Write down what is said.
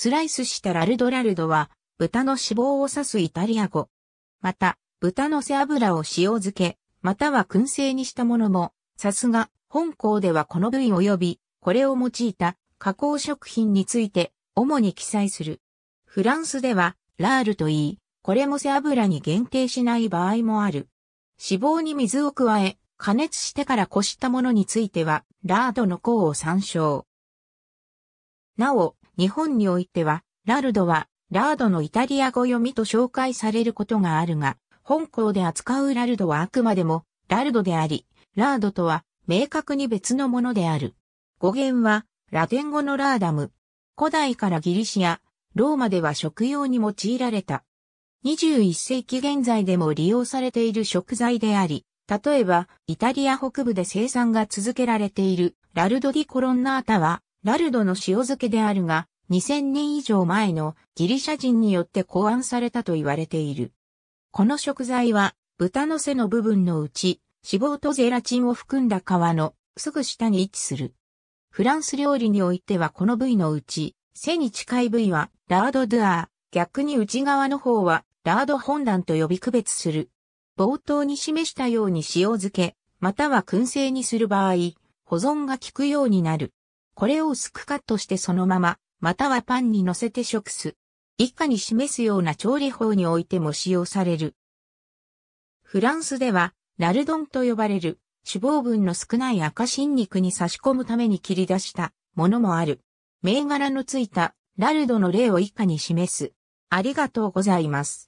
スライスしたラルドラルドは、豚の脂肪を指すイタリア語。また、豚の背脂を塩漬け、または燻製にしたものも、さすが、本校ではこの部位及び、これを用いた加工食品について、主に記載する。フランスでは、ラールと言い、これも背脂に限定しない場合もある。脂肪に水を加え、加熱してからこしたものについては、ラードの項を参照。なお、日本においては、ラルドは、ラードのイタリア語読みと紹介されることがあるが、本校で扱うラルドはあくまでも、ラルドであり、ラードとは、明確に別のものである。語源は、ラテン語のラーダム。古代からギリシア、ローマでは食用に用いられた。21世紀現在でも利用されている食材であり、例えば、イタリア北部で生産が続けられている、ラルド・ディ・コロンナータは、ラルドの塩漬けであるが、2000年以上前のギリシャ人によって考案されたと言われている。この食材は、豚の背の部分のうち、脂肪とゼラチンを含んだ皮のすぐ下に位置する。フランス料理においてはこの部位のうち、背に近い部位はラードドゥアー、逆に内側の方はラード本段と呼び区別する。冒頭に示したように塩漬け、または燻製にする場合、保存が効くようになる。これを薄くカットしてそのまま、またはパンに乗せて食す。以下に示すような調理法においても使用される。フランスでは、ラルドンと呼ばれる脂肪分の少ない赤新肉に差し込むために切り出したものもある。銘柄のついたラルドの例を以下に示す。ありがとうございます。